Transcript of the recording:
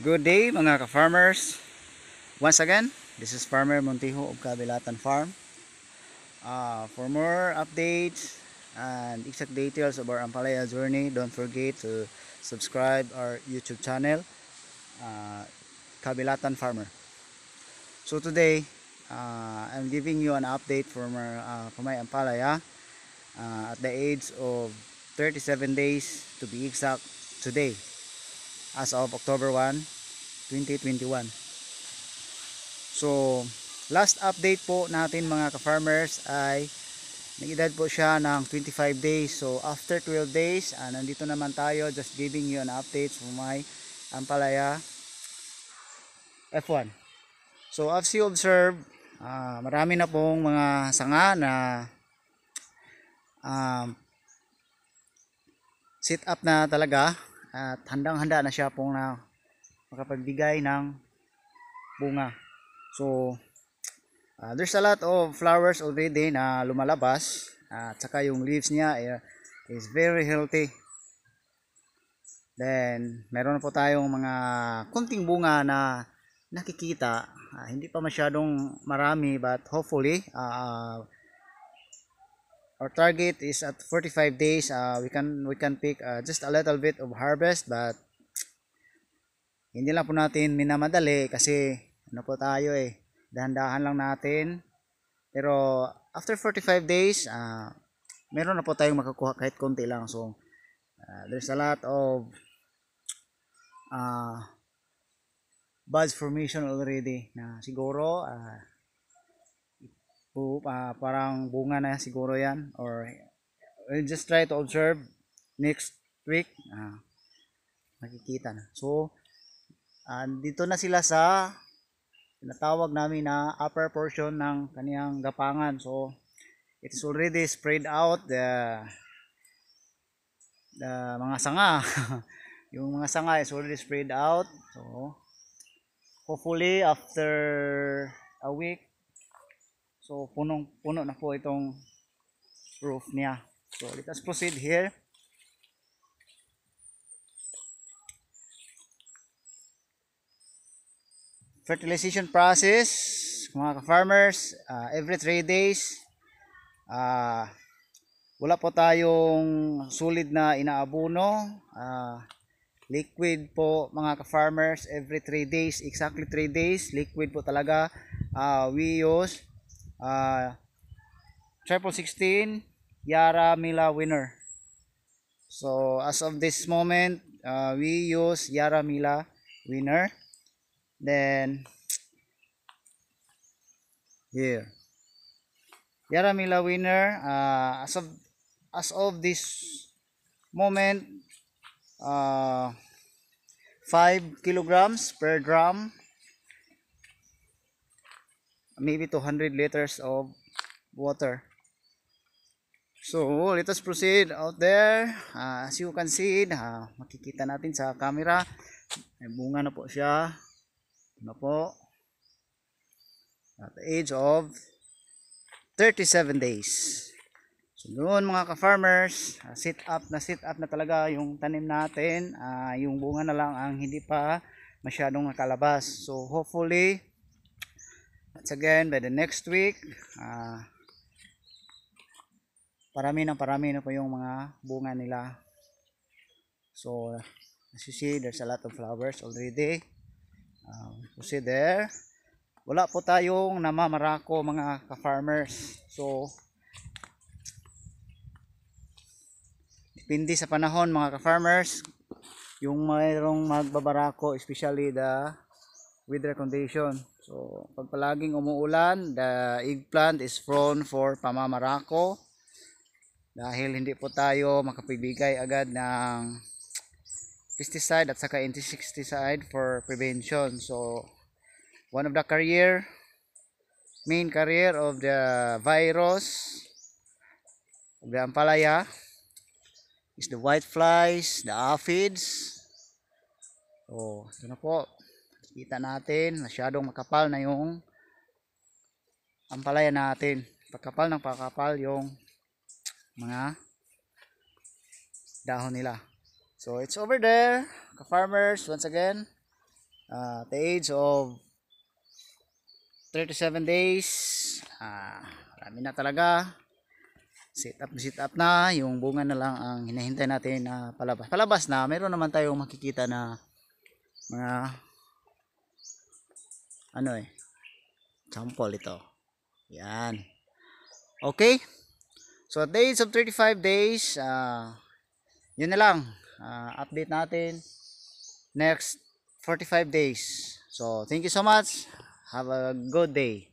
Good day mga ka-farmers. Once again, this is Farmer Montijo of Kabilatan Farm. Uh, for more updates and exact details of our Ampalaya journey, don't forget to subscribe our YouTube channel, uh, Kabilatan Farmer. So today, uh, I'm giving you an update from, our, uh, from my Ampalaya uh, at the age of 37 days to be exact today as of October 1, 2021. So, last update po natin mga ka-farmers ay nag-edad po siya ng 25 days. So, after 12 days, uh, nandito naman tayo just giving you an update for my Ampalaya F1. So, as you observe, uh, marami na pong mga sanga na um, ah, sit up na talaga at handang-handa na siya pong na makapagbigay ng bunga. So, uh, there's a lot of flowers already na lumalabas at saka yung leaves niya uh, is very healthy. Then, meron po tayong mga kunting bunga na nakikita. Uh, hindi pa masyadong marami but hopefully uh, our target is at 45 days uh, we can we can pick uh, just a little bit of harvest but hindi lang po natin minamadali kasi ano po tayo eh dahan-dahan lang natin pero after 45 days uh, meron na po tayong makakuha kahit konti lang so uh, there's a lot of uh, buds formation already na siguro uh, bu uh, parang bunga na siguro yan or we'll just try to observe next week uh, ah, makikita na so uh, dito na sila sa tinatawag namin na upper portion ng kaniyang gapangan so it's already spread out the the mga sanga yung mga sanga is already spread out so hopefully after a week So punong puno na po itong roof niya. So let us proceed here. Fertilization process, mga ka-farmers, uh, every 3 days, uh, wala po tayong solid na inaabuno, uh, liquid po mga ka-farmers, every 3 days, exactly 3 days, liquid po talaga, uh, we use uh, triple 16 Yara Mila winner so as of this moment uh, we use Yara Mila winner then here Yara Mila winner uh, as of as of this moment uh, 5 kilograms per drum maybe 200 liters of water so let us proceed out there uh, as you can see uh, makikita natin sa camera ay bunga na po siya ito na po at the age of 37 days So doon mga ka-farmers, uh, sit up na sit up na talaga yung tanim natin. Uh, yung bunga na lang ang hindi pa masyadong nakalabas. So hopefully Once again, by the next week, uh, parami ng parami na po yung mga bunga nila. So, as you see, there's a lot of flowers already. Um, you see there, wala po tayong namamarako mga ka-farmers. So, depende sa panahon mga ka-farmers, yung mayroong magbabarako, especially the weather condition. So, pag palaging umuulan, the eggplant is prone for pamamarako dahil hindi po tayo makapagbigay agad ng pesticide at saka insecticide for prevention. So, one of the career, main career of the virus of the ampalaya is the white flies, the aphids. So, oh, ito na po. Kita natin, masyadong makapal na yung ampalaya natin. Pagkapal ng pakapal yung mga dahon nila. So, it's over there. Ka-farmers, once again, uh, the age of 37 days, ah, marami na talaga. Sit up, sit up na. Yung bunga na lang ang hinahintay natin na palabas. Palabas na, meron naman tayong makikita na mga ano eh sample ito yan okay so days of 35 days uh, yun na lang uh, update natin next 45 days so thank you so much have a good day